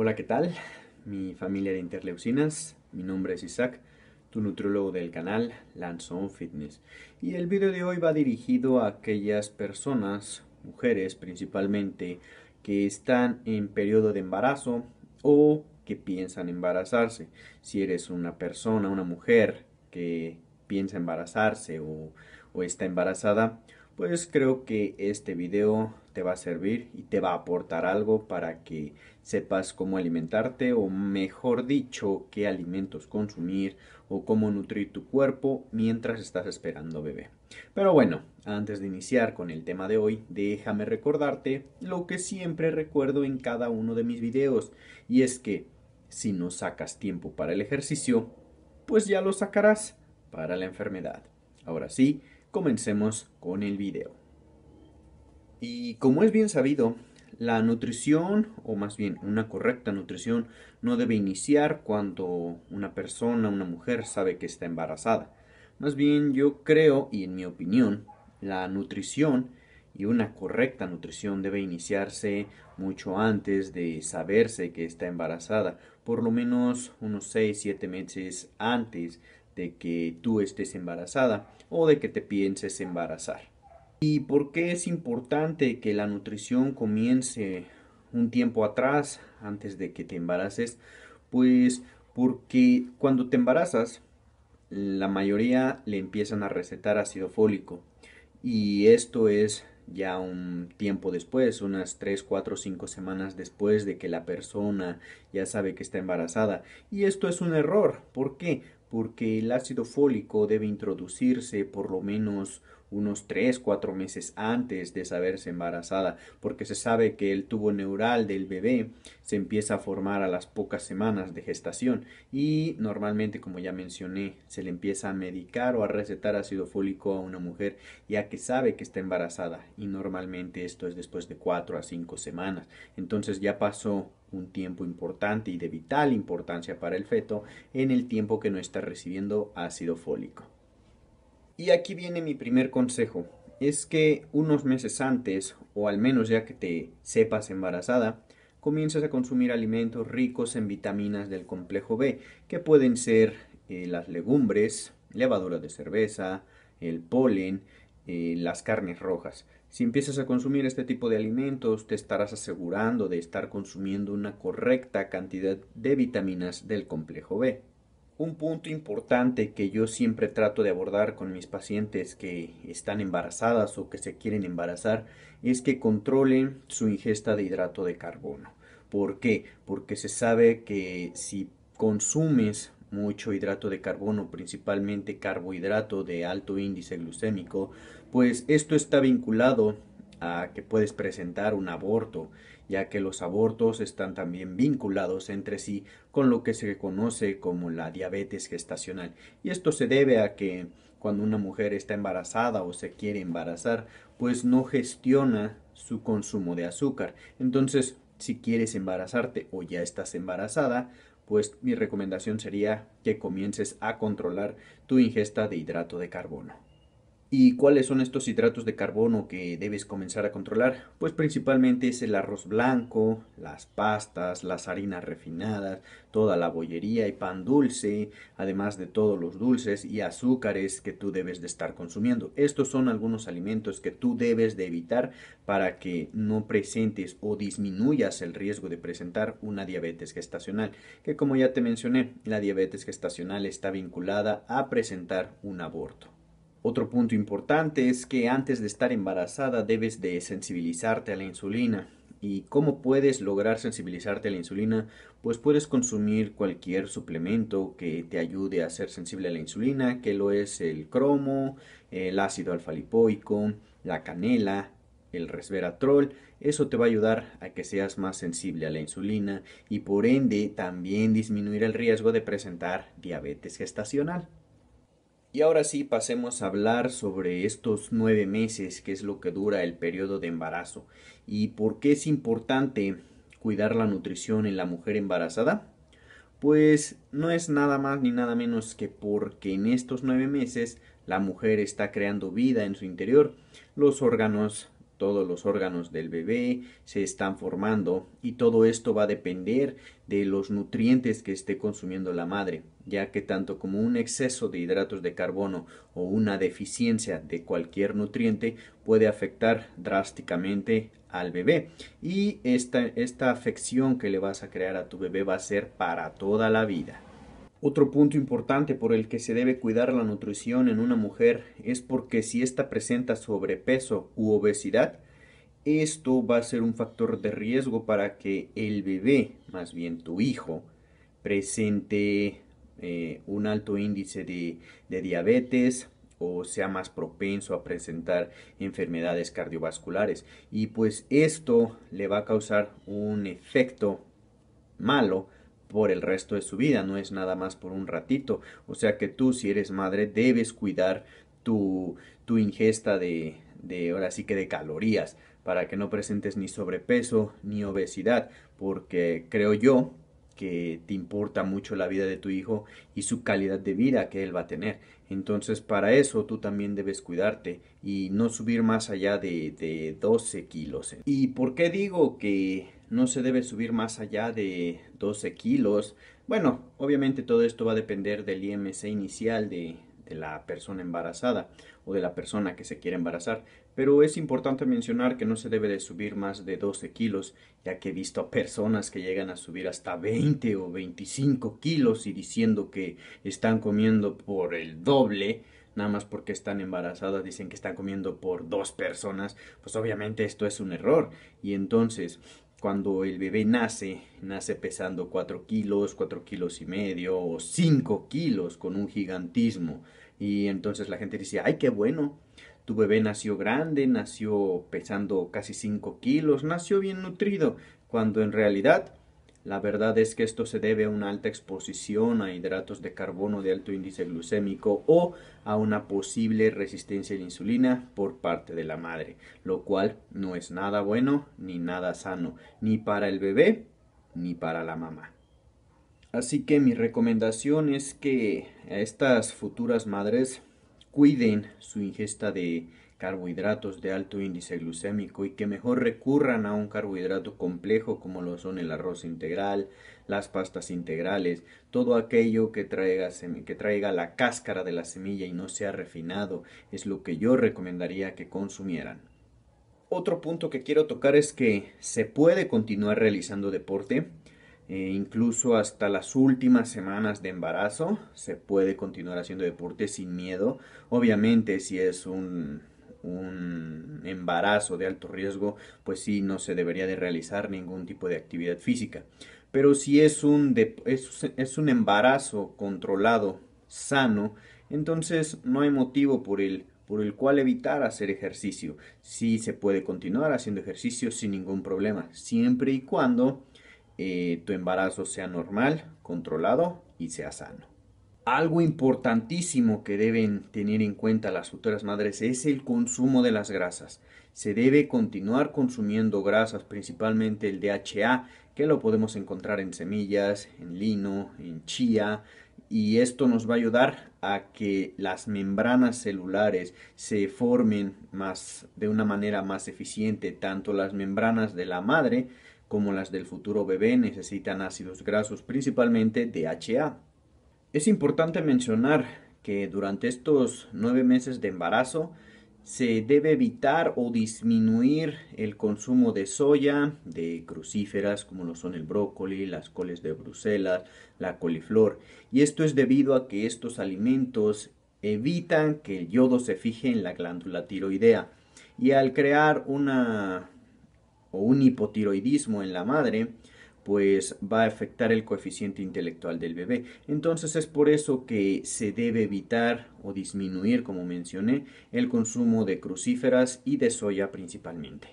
Hola, ¿qué tal? Mi familia de interleucinas, mi nombre es Isaac, tu nutriólogo del canal Lanzón Fitness. Y el video de hoy va dirigido a aquellas personas, mujeres principalmente, que están en periodo de embarazo o que piensan embarazarse. Si eres una persona, una mujer que piensa embarazarse o, o está embarazada, pues creo que este video va a servir y te va a aportar algo para que sepas cómo alimentarte o mejor dicho, qué alimentos consumir o cómo nutrir tu cuerpo mientras estás esperando bebé. Pero bueno, antes de iniciar con el tema de hoy, déjame recordarte lo que siempre recuerdo en cada uno de mis videos y es que si no sacas tiempo para el ejercicio, pues ya lo sacarás para la enfermedad. Ahora sí, comencemos con el video. Y como es bien sabido, la nutrición, o más bien una correcta nutrición, no debe iniciar cuando una persona, una mujer sabe que está embarazada. Más bien yo creo, y en mi opinión, la nutrición y una correcta nutrición debe iniciarse mucho antes de saberse que está embarazada, por lo menos unos 6-7 meses antes de que tú estés embarazada o de que te pienses embarazar. ¿Y por qué es importante que la nutrición comience un tiempo atrás, antes de que te embaraces? Pues porque cuando te embarazas, la mayoría le empiezan a recetar ácido fólico. Y esto es ya un tiempo después, unas 3, 4, 5 semanas después de que la persona ya sabe que está embarazada. Y esto es un error. ¿Por qué? Porque el ácido fólico debe introducirse por lo menos unos 3, 4 meses antes de saberse embarazada, porque se sabe que el tubo neural del bebé se empieza a formar a las pocas semanas de gestación y normalmente, como ya mencioné, se le empieza a medicar o a recetar ácido fólico a una mujer ya que sabe que está embarazada y normalmente esto es después de 4 a 5 semanas. Entonces ya pasó un tiempo importante y de vital importancia para el feto en el tiempo que no está recibiendo ácido fólico. Y aquí viene mi primer consejo. Es que unos meses antes, o al menos ya que te sepas embarazada, comiences a consumir alimentos ricos en vitaminas del complejo B, que pueden ser eh, las legumbres, levadura de cerveza, el polen, eh, las carnes rojas. Si empiezas a consumir este tipo de alimentos, te estarás asegurando de estar consumiendo una correcta cantidad de vitaminas del complejo B. Un punto importante que yo siempre trato de abordar con mis pacientes que están embarazadas o que se quieren embarazar es que controlen su ingesta de hidrato de carbono. ¿Por qué? Porque se sabe que si consumes mucho hidrato de carbono, principalmente carbohidrato de alto índice glucémico, pues esto está vinculado a que puedes presentar un aborto ya que los abortos están también vinculados entre sí con lo que se conoce como la diabetes gestacional. Y esto se debe a que cuando una mujer está embarazada o se quiere embarazar, pues no gestiona su consumo de azúcar. Entonces, si quieres embarazarte o ya estás embarazada, pues mi recomendación sería que comiences a controlar tu ingesta de hidrato de carbono. ¿Y cuáles son estos hidratos de carbono que debes comenzar a controlar? Pues principalmente es el arroz blanco, las pastas, las harinas refinadas, toda la bollería y pan dulce, además de todos los dulces y azúcares que tú debes de estar consumiendo. Estos son algunos alimentos que tú debes de evitar para que no presentes o disminuyas el riesgo de presentar una diabetes gestacional, que como ya te mencioné, la diabetes gestacional está vinculada a presentar un aborto. Otro punto importante es que antes de estar embarazada debes de sensibilizarte a la insulina. ¿Y cómo puedes lograr sensibilizarte a la insulina? Pues puedes consumir cualquier suplemento que te ayude a ser sensible a la insulina, que lo es el cromo, el ácido alfalipoico, la canela, el resveratrol, eso te va a ayudar a que seas más sensible a la insulina y por ende también disminuir el riesgo de presentar diabetes gestacional. Y ahora sí pasemos a hablar sobre estos nueve meses, que es lo que dura el periodo de embarazo, y por qué es importante cuidar la nutrición en la mujer embarazada. Pues no es nada más ni nada menos que porque en estos nueve meses la mujer está creando vida en su interior, los órganos, todos los órganos del bebé se están formando y todo esto va a depender de los nutrientes que esté consumiendo la madre ya que tanto como un exceso de hidratos de carbono o una deficiencia de cualquier nutriente puede afectar drásticamente al bebé y esta, esta afección que le vas a crear a tu bebé va a ser para toda la vida. Otro punto importante por el que se debe cuidar la nutrición en una mujer es porque si ésta presenta sobrepeso u obesidad, esto va a ser un factor de riesgo para que el bebé, más bien tu hijo, presente eh, un alto índice de, diabetes, o sea más propenso a presentar enfermedades cardiovasculares. Y pues esto le va a causar un efecto malo por el resto de su vida, no es nada más por un ratito. O sea que tú si eres madre debes cuidar tu, tu ingesta de, de, ahora sí que de calorías, para que no presentes ni sobrepeso ni obesidad, porque creo yo que te importa mucho la vida de tu hijo y su calidad de vida que él va a tener. Entonces para eso tú también debes cuidarte y no subir más allá de, 12 kilos. ¿Y por qué digo que no se debe subir más allá de 12 kilos? Bueno, obviamente todo esto va a depender del IMC inicial de, de la persona embarazada o de la persona que se quiere embarazar pero es importante mencionar que no se debe de subir más de 12 kilos, ya que he visto a personas que llegan a subir hasta 20 o 25 kilos y diciendo que están comiendo por el doble, nada más porque están embarazadas, dicen que están comiendo por dos personas, pues obviamente esto es un error. Y entonces, cuando el bebé nace, nace pesando 4 kilos, 4 kilos y medio o 5 kilos con un gigantismo. Y entonces la gente dice, ay, qué bueno, tu bebé nació grande, nació pesando casi 5 kilos, nació bien nutrido, cuando en realidad la verdad es que esto se debe a una alta exposición a hidratos de carbono de alto índice glucémico o a una posible resistencia a la insulina por parte de la madre, lo cual no es nada bueno ni nada sano, ni para el bebé ni para la mamá. Así que mi recomendación es que a estas futuras madres cuiden su ingesta de carbohidratos de alto índice glucémico y que mejor recurran a un carbohidrato complejo como lo son el arroz integral, las pastas integrales, todo aquello que traiga, que traiga la cáscara de la semilla y no sea refinado, es lo que yo recomendaría que consumieran. Otro punto que quiero tocar es que se puede continuar realizando deporte, e incluso hasta las últimas semanas de embarazo se puede continuar haciendo deporte sin miedo. Obviamente si es un, embarazo de alto riesgo, pues sí, no se debería de realizar ningún tipo de actividad física. Pero si es un, un embarazo controlado, sano, entonces no hay motivo por el, por el cual evitar hacer ejercicio. Sí se puede continuar haciendo ejercicio sin ningún problema, siempre y cuando eh, tu embarazo sea normal, controlado y sea sano. Algo importantísimo que deben tener en cuenta las futuras madres es el consumo de las grasas. Se debe continuar consumiendo grasas, principalmente el DHA, que lo podemos encontrar en semillas, en lino, en chía, y esto nos va a ayudar a que las membranas celulares se formen más de una manera más eficiente, tanto las membranas de la madre como las del futuro bebé, necesitan ácidos grasos, principalmente DHA. Es importante mencionar que durante estos nueve meses de embarazo se debe evitar o disminuir el consumo de soya, de crucíferas como lo son el brócoli, las coles de Bruselas, la coliflor. Y esto es debido a que estos alimentos evitan que el yodo se fije en la glándula tiroidea. Y al crear una o un hipotiroidismo en la madre, pues va a afectar el coeficiente intelectual del bebé. Entonces es por eso que se debe evitar o disminuir, como mencioné, el consumo de crucíferas y de soya principalmente.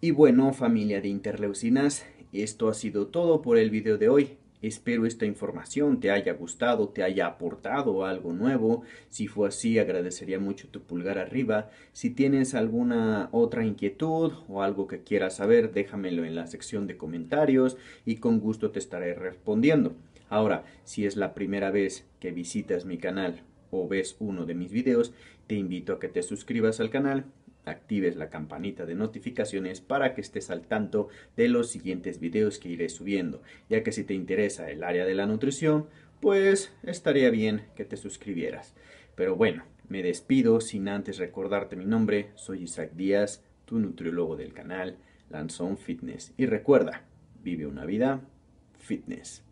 Y bueno, familia de interleucinas, esto ha sido todo por el video de hoy. Espero esta información te haya gustado, te haya aportado algo nuevo. Si fue así, agradecería mucho tu pulgar arriba. Si tienes alguna otra inquietud o algo que quieras saber, déjamelo en la sección de comentarios y con gusto te estaré respondiendo. Ahora, si es la primera vez que visitas mi canal o ves uno de mis videos, te invito a que te suscribas al canal actives la campanita de notificaciones para que estés al tanto de los siguientes videos que iré subiendo, ya que si te interesa el área de la nutrición, pues estaría bien que te suscribieras. Pero bueno, me despido sin antes recordarte mi nombre, soy Isaac Díaz, tu nutriólogo del canal Lanzón Fitness. Y recuerda, vive una vida fitness.